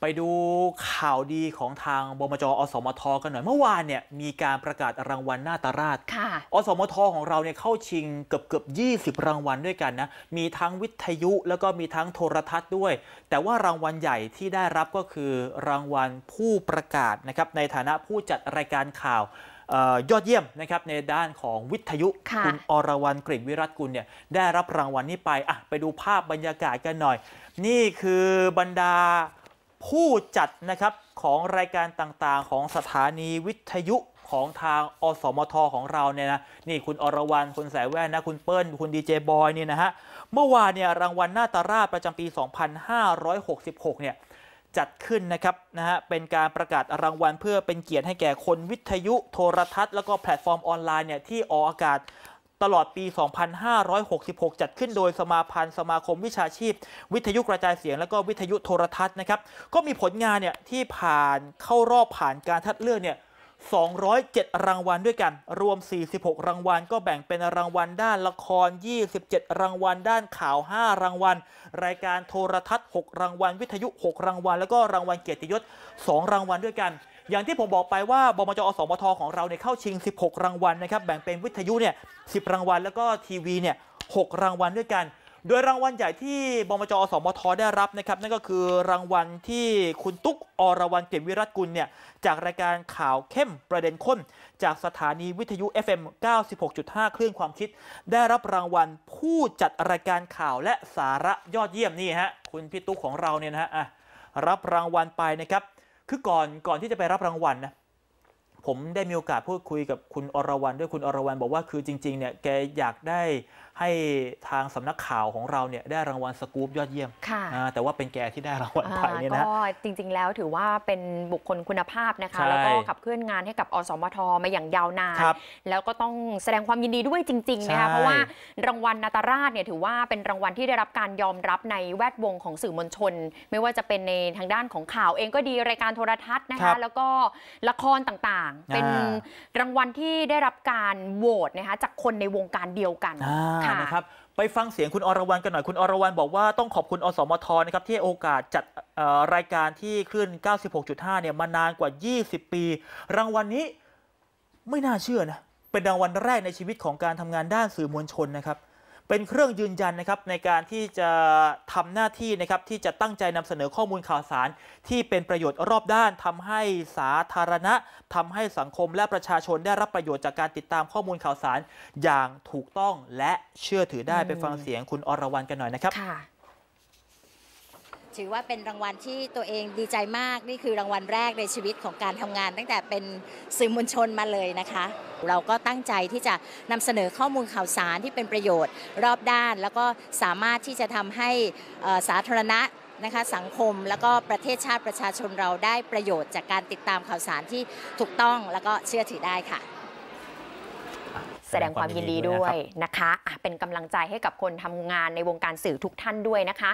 ไปดูข่าวดีของทางบมจอสมทกันหน่อย เมื่อวานเนี่ยมีการประกาศรางวัลนนาตาราชอสมทของเราเนี่ยเข้าชิงเกือบเกือบยีรางวัลด้วยกันนะ มีทั้งวิทยุ แล้วก็มีทั้งโทรทัศน์ด้วย แต่ว่ารางวัลใหญ่ที่ได้รับก็คือรางวัลผู้ประกาศนะครับในฐานะผู้จัดรายการข่าวยอดเยี่ยมนะครับในด้านของวิทยุคุณอรวรรณกริ่งวิรัตกุลเนี่ยได้รับรางวัลนี้ไปอ่ะไปดูภาพบรรยากาศกันหน่อย นี่คือบรรดาผู้จัดนะครับ ของรายการต่างๆของสถานีวิทยุของทางอสมทของเราเนี่ยนะนี่คุณอรวรันคุณสายแว่นนะ คุณเปิ้ล คุณดีเจบอยเนี่ยนะฮะเมื่อวานเนี่ยรางวัลนนาตาราประจำปี 2566 เนี่ย จัดขึ้นนะครับนะฮะเป็นการประกาศรางวัลเพื่อเป็นเกียรติให้แก่คนวิทยุโทรทัศน์ แล้วก็แพลตฟอร์มออนไลน์เนี่ยที่ออกอากาศตลอดปี 2566 จัดขึ้นโดยสมาพันธ์ สมาคมวิชาชีพ วิทยุกระจายเสียง และก็วิทยุโทรทัศน์นะครับ ก็มีผลงานเนี่ยที่ผ่านเข้ารอบผ่านการทัดเลือกเนี่ย207 รางวัลด้วยกัน รวม 46 รางวัล ก็แบ่งเป็นรางวัล ด้านละคร 27 รางวัล ด้านข่าว 5 รางวัล รายการโทรทัศน์ 6 รางวัล วิทยุ 6 รางวัลแล้วก็รางวัลเกียรติยศ2รางวัลด้วยกันอย่างที่ผมบอกไปว่าบมจอสมทของเราเนี่ยเข้าชิง 16 รางวัลนะครับแบ่งเป็นวิทยุเนี่ย10 รางวัลแล้วก็ทีวีเนี่ย6รางวัลด้วยกันโดยรางวัลใหญ่ที่บมจอสมทได้รับนะครับ นั่นก็คือรางวัลที่คุณตุ๊ก อรวรันเกียรติวิรัตกุลเนี่ยจากรายการข่าวเข้มประเด็นค้น จากสถานีวิทยุ FM 96.5คลื่นความคิด ได้รับรางวัลผู้จัดรายการข่าวและสาระยอดเยี่ยมนี่ฮะคุณพี่ตุ๊กของเราเนี่ยนะฮะรับรางวัลไปนะครับคือก่อนก่อนที่จะไปรับรางวัลนะผมได้มีโอกาสพูดคุยกับคุณอรวรันด้วยคุณอรวรันบอกว่าคือจริงๆเนี่ยแกอยากได้ให้ทางสำนักข่าวของเราเนี่ยได้รางวัลสกู๊ปยอดเยี่ยมค่ะแต่ว่าเป็นแกที่ได้รางวัลไปเนี่ยนะก็จริง ๆ แล้วถือว่าเป็นบุคคลคุณภาพนะคะแล้วก็ขับเคลื่อนงานให้กับอสมทมาอย่างยาวนาน แล้วก็ต้องแสดงความยินดีด้วยจริงๆนะคะ เพราะว่ารางวัลนาตราชเนี่ยถือว่าเป็นรางวัลที่ได้รับการยอมรับในแวดวงของสื่อมวลชน ไม่ว่าจะเป็นในทางด้านของข่าว เองก็ดีรายการโทรทัศน์นะคะ แล้วก็ละครต่างางเป็นรางวัลที่ได้รับการโหวตนะคะจากคนในวงการเดียวกันค่ะนะครับไปฟังเสียงคุณอรวรรณกันหน่อย คุณอรวรรณบอกว่าต้องขอบคุณอสมทนะครับ ที่โอกาสจัดรายการที่คลื่น 96.5 เนี่ยมานานกว่า 20 ปี รางวัลนนี้ไม่น่าเชื่อนะเป็นรางวัลแรกในชีวิตของการทำงานด้านสื่อมวลชนนะครับเป็นเครื่องยืนยันนะครับในการที่จะทำหน้าที่นะครับที่จะตั้งใจนำเสนอข้อมูลข่าวสาร ที่เป็นประโยชน์รอบด้าน ทำให้สาธารณะ ทำให้สังคมและประชาชนได้รับประโยชน์จากการติดตามข้อมูลข่าวสาร อย่างถูกต้องและเชื่อถือได้ไปฟังเสียงคุณอรวรรณกันหน่อยนะครับถือว่าเป็นรางวัลที่ตัวเองดีใจมากนี่คือรางวัลแรกในชีวิตของการทำงาน ตั้งแต่เป็นสื่อมวลชนมาเลยนะคะ เราก็ตั้งใจที่จะนำเสนอข้อมูลข่าวสารที่เป็นประโยชน์ รอบด้าน แล้วก็สามารถที่จะทำให้สาธารณะนะคะสังคมแล้วก็ประเทศชาติประชาชนเราได้ประโยชน์จากการติดตามข่าวสารที่ถูกต้องแล้วก็เชื่อถือได้ค่ะ แสดงความยินดีด้วยนะคะเป็นกำลังใจให้กับคนทำงานในวงการสื่อทุกท่านด้วยนะคะ